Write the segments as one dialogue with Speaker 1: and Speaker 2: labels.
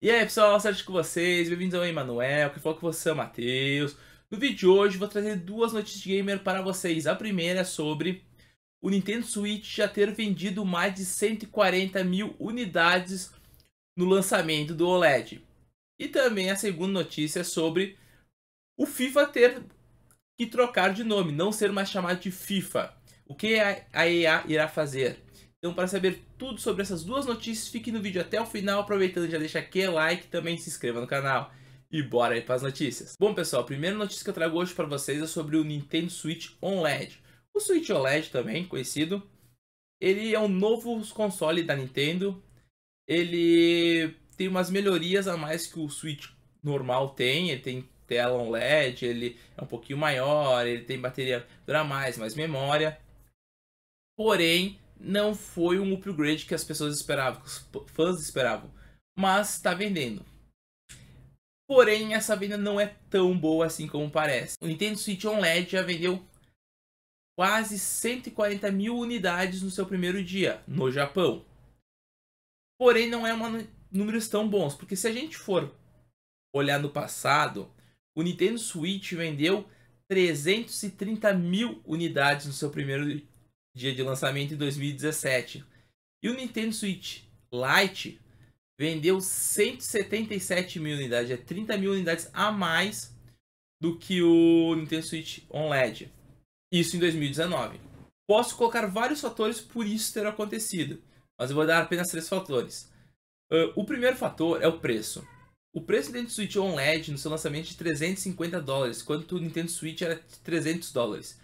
Speaker 1: E aí pessoal, Sérgio com vocês, bem-vindos ao Emanuel, que falou que você é o Matheus. No vídeo de hoje vou trazer duas notícias de gamer para vocês. A primeira é sobre o Nintendo Switch já ter vendido mais de 140 mil unidades no lançamento do OLED. E também a segunda notícia é sobre o FIFA ter que trocar de nome, não ser mais chamado de FIFA. O que a EA irá fazer? Então para saber tudo sobre essas duas notícias, fique no vídeo até o final, aproveitando já deixa aquele like e também se inscreva no canal. E bora aí para as notícias. Bom pessoal, a primeira notícia que eu trago hoje para vocês é sobre o Nintendo Switch OLED. O Switch OLED também, conhecido, ele é um novo console da Nintendo. Ele tem umas melhorias a mais que o Switch normal tem. Ele tem tela OLED, ele é um pouquinho maior, ele tem bateria dura mais, mais memória. Porém, não foi um upgrade que as pessoas esperavam, que os fãs esperavam, mas está vendendo. Porém, essa venda não é tão boa assim como parece. O Nintendo Switch OLED já vendeu quase 140 mil unidades no seu primeiro dia, no Japão. Porém, não é uma, números tão bons, porque se a gente for olhar no passado, o Nintendo Switch vendeu 330 mil unidades no seu primeiro dia de lançamento em 2017. E o Nintendo Switch Lite vendeu 177 mil unidades, é 30 mil unidades a mais do que o Nintendo Switch OLED. Isso em 2019. Posso colocar vários fatores por isso ter acontecido, mas eu vou dar apenas três fatores. Uh, o primeiro fator é o preço. O preço do Nintendo Switch OLED no seu lançamento é de 350 dólares, enquanto o Nintendo Switch era de 300 dólares.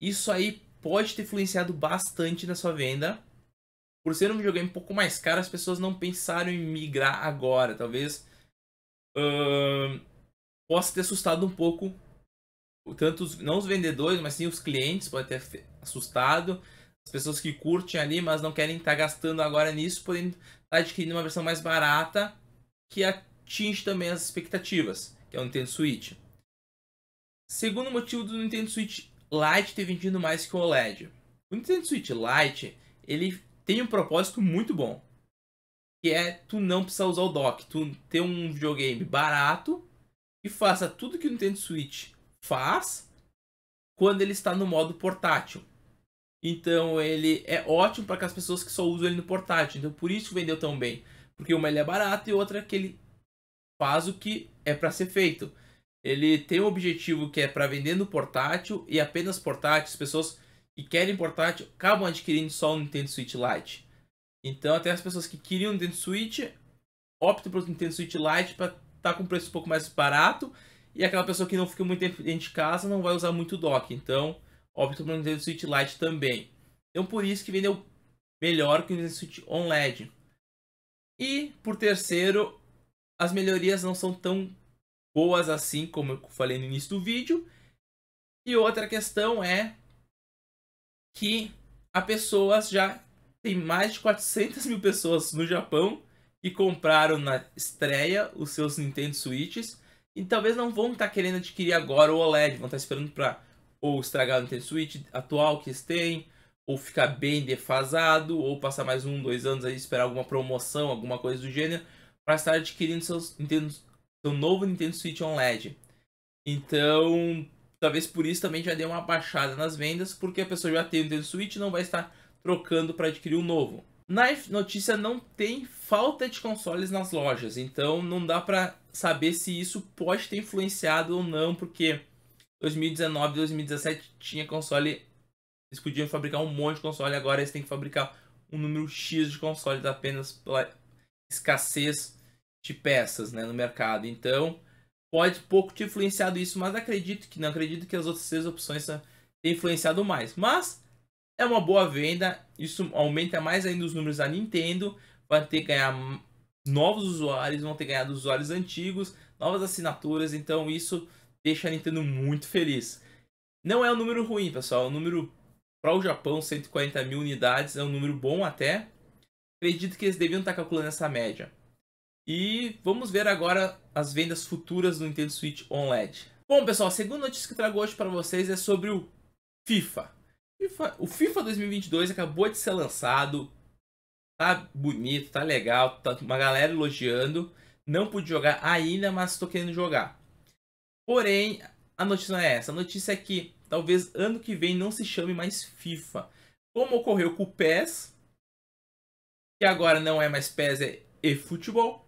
Speaker 1: Isso aí pode ter influenciado bastante na sua venda. Por ser um videogame um pouco mais caro, as pessoas não pensaram em migrar agora. Talvez uh, possa ter assustado um pouco, tanto os, não os vendedores, mas sim os clientes, pode ter assustado. As pessoas que curtem ali, mas não querem estar tá gastando agora nisso, podem estar tá adquirindo uma versão mais barata que atinge também as expectativas, que é o Nintendo Switch. Segundo motivo do Nintendo Switch Lite ter vendido mais que o OLED. O Nintendo Switch Lite, ele tem um propósito muito bom. Que é tu não precisar usar o dock. Tu ter um videogame barato que faça tudo que o Nintendo Switch faz quando ele está no modo portátil. Então ele é ótimo para aquelas pessoas que só usam ele no portátil. Então por isso vendeu tão bem. Porque uma ele é barato e outra que ele faz o que é para ser feito ele tem um objetivo que é para vender no portátil e apenas portátil. As pessoas que querem portátil acabam adquirindo só o Nintendo Switch Lite. Então, até as pessoas que queriam o Nintendo Switch optam pelo Nintendo Switch Lite para estar tá com um preço um pouco mais barato. E aquela pessoa que não fica muito tempo dentro de casa não vai usar muito dock. Então, opta pelo Nintendo Switch Lite também. Então, por isso que vendeu melhor que o Nintendo Switch OLED. E, por terceiro, as melhorias não são tão boas, assim como eu falei no início do vídeo. E outra questão é que a pessoas já tem mais de 400 mil pessoas no Japão que compraram na estreia os seus Nintendo Switches e talvez não vão estar tá querendo adquirir agora o OLED, vão estar tá esperando para ou estragar o Nintendo Switch atual que eles têm, ou ficar bem defasado, ou passar mais um, dois anos aí esperar alguma promoção, alguma coisa do gênero, para estar adquirindo seus Nintendo do novo Nintendo Switch OLED. Então, talvez por isso também já deu uma baixada nas vendas, porque a pessoa já tem o Nintendo Switch e não vai estar trocando para adquirir um novo. Na notícia não tem falta de consoles nas lojas, então não dá para saber se isso pode ter influenciado ou não, porque 2019, 2017 tinha console, eles podiam fabricar um monte de console, agora eles têm que fabricar um número X de consoles apenas pela escassez de peças né, no mercado. Então, pode pouco ter influenciado isso, mas acredito que não acredito que as outras seis opções né, tenham influenciado mais. Mas é uma boa venda, isso aumenta mais ainda os números da Nintendo, vai ter que ganhar novos usuários, vão ter ganhado usuários antigos, novas assinaturas, então isso deixa a Nintendo muito feliz. Não é um número ruim, pessoal, é um número para o Japão, 140 mil unidades, é um número bom até. Acredito que eles deviam estar tá calculando essa média. E vamos ver agora as vendas futuras do Nintendo Switch OLED. Bom, pessoal, a segunda notícia que trago hoje para vocês é sobre o FIFA. FIFA. O FIFA 2022 acabou de ser lançado. Tá bonito, tá legal, tá uma galera elogiando. Não pude jogar ainda, mas estou querendo jogar. Porém, a notícia não é essa. A notícia é que talvez ano que vem não se chame mais FIFA. Como ocorreu com o PES, que agora não é mais PES, é futebol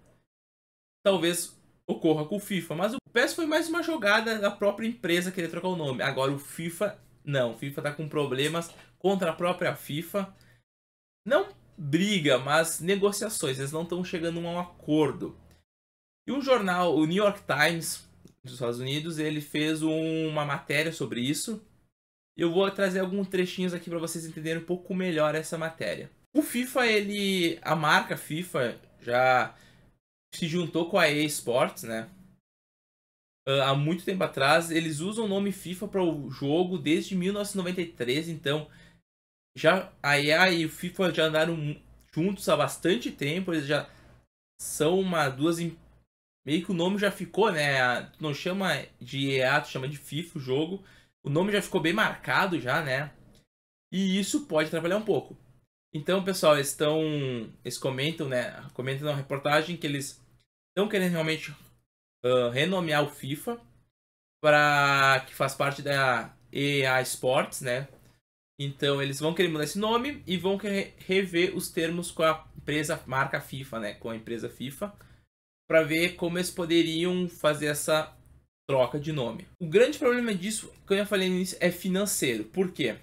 Speaker 1: talvez ocorra com o FIFA. Mas o PES foi mais uma jogada da própria empresa querer trocar o nome. Agora o FIFA, não. O FIFA tá com problemas contra a própria FIFA. Não briga, mas negociações. Eles não estão chegando a um acordo. E um jornal, o New York Times, dos Estados Unidos, ele fez uma matéria sobre isso. Eu vou trazer alguns trechinhos aqui para vocês entenderem um pouco melhor essa matéria. O FIFA, ele, a marca FIFA já se juntou com a EA Sports, né? Ah, há muito tempo atrás, eles usam o nome FIFA para o jogo desde 1993, então já a EA e o FIFA já andaram juntos há bastante tempo, eles já são uma duas meio que o nome já ficou, né? Tu não chama de EA, tu chama de FIFA o jogo. O nome já ficou bem marcado já, né? E isso pode trabalhar um pouco. Então, pessoal, eles estão. Eles comentam, né? Comentam na reportagem que eles estão querendo realmente uh, renomear o FIFA para que faz parte da EA Sports, né? Então eles vão querer mudar esse nome e vão querer rever os termos com a empresa marca FIFA, né? Com a empresa FIFA, para ver como eles poderiam fazer essa troca de nome. O grande problema disso, como eu falei no início, é financeiro. Por quê?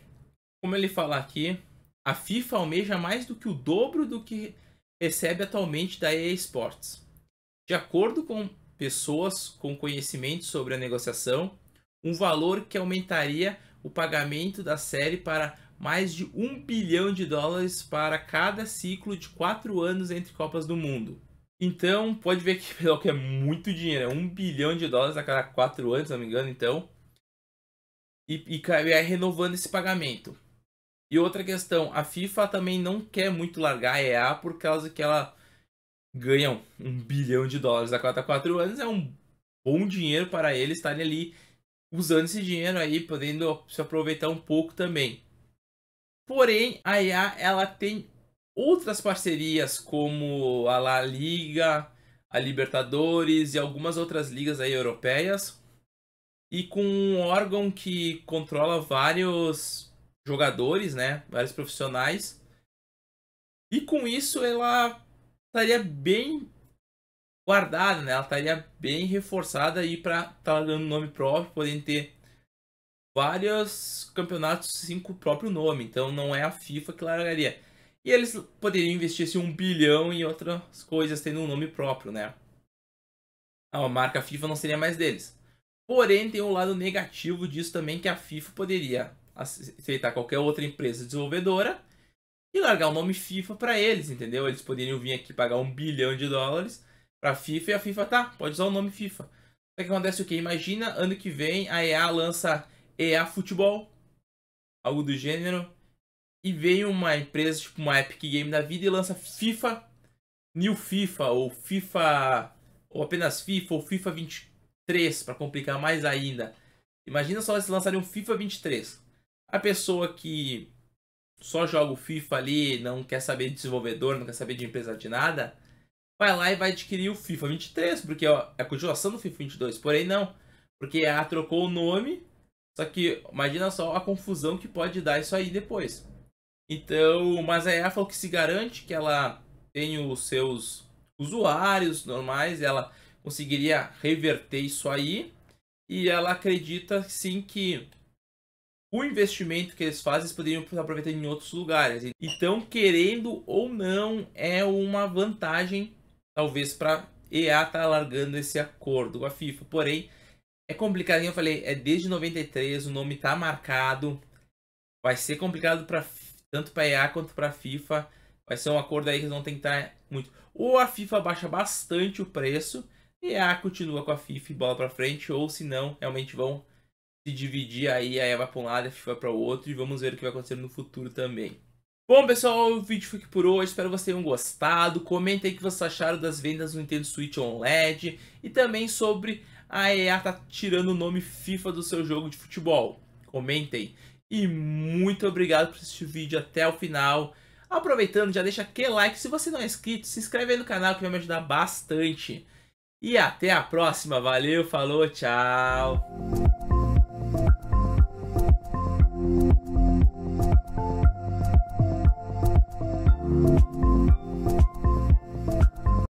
Speaker 1: Como ele fala aqui, a FIFA almeja mais do que o dobro do que recebe atualmente da EA Sports. De acordo com pessoas com conhecimento sobre a negociação, um valor que aumentaria o pagamento da série para mais de um bilhão de dólares para cada ciclo de quatro anos entre Copas do Mundo. Então, pode ver que, pelo que é muito dinheiro, é um bilhão de dólares a cada quatro anos, se não me engano, então. E, e, e aí renovando esse pagamento. E outra questão, a FIFA também não quer muito largar a EA por causa que ela ganha um bilhão de dólares a cada quatro anos. É um bom dinheiro para eles estarem ali usando esse dinheiro aí, podendo se aproveitar um pouco também. Porém, a EA ela tem outras parcerias como a La Liga, a Libertadores e algumas outras ligas aí europeias. E com um órgão que controla vários jogadores, né? Vários profissionais. E com isso ela estaria bem guardada, né? Ela estaria bem reforçada aí para estar tá dando nome próprio, podendo ter vários campeonatos sim, com o próprio nome. Então não é a FIFA que largaria. E eles poderiam investir assim, um bilhão em outras coisas tendo um nome próprio, né? Ah, a marca FIFA não seria mais deles. Porém, tem um lado negativo disso também que a FIFA poderia aceitar qualquer outra empresa desenvolvedora e largar o nome FIFA para eles, entendeu? Eles poderiam vir aqui pagar um bilhão de dólares para FIFA e a FIFA tá, pode usar o nome FIFA. Só que acontece o que? Imagina ano que vem a EA lança EA Futebol, algo do gênero, e vem uma empresa tipo uma Epic Game da vida e lança FIFA New FIFA ou FIFA ou apenas FIFA ou FIFA 23 para complicar mais ainda. Imagina só se lançarem um FIFA 23. A pessoa que só joga o FIFA ali, não quer saber de desenvolvedor, não quer saber de empresa de nada, vai lá e vai adquirir o FIFA 23, porque ó, é a continuação do FIFA 22. Porém, não, porque a trocou o nome, só que imagina só a confusão que pode dar isso aí depois. Então, mas a EA falou que se garante que ela tem os seus usuários normais, ela conseguiria reverter isso aí. E ela acredita sim que o investimento que eles fazem, eles poderiam aproveitar em outros lugares. Então, querendo ou não, é uma vantagem, talvez, para EA estar tá largando esse acordo com a FIFA. Porém, é complicado, eu falei, é desde 93, o nome está marcado. Vai ser complicado para tanto para EA quanto para a FIFA. Vai ser um acordo aí que eles vão tentar muito. Ou a FIFA baixa bastante o preço, e EA continua com a FIFA e bola para frente, ou se não, realmente vão se dividir aí, a Eva pra um lado, a Fifa pra outro, e vamos ver o que vai acontecer no futuro também. Bom, pessoal, o vídeo foi aqui por hoje, espero que vocês tenham gostado, comentem o que vocês acharam das vendas do Nintendo Switch OLED, e também sobre a EA tá tirando o nome FIFA do seu jogo de futebol. Comentem. E muito obrigado por assistir o vídeo até o final. Aproveitando, já deixa aquele like. Se você não é inscrito, se inscreve aí no canal que vai me ajudar bastante. E até a próxima. Valeu, falou, tchau.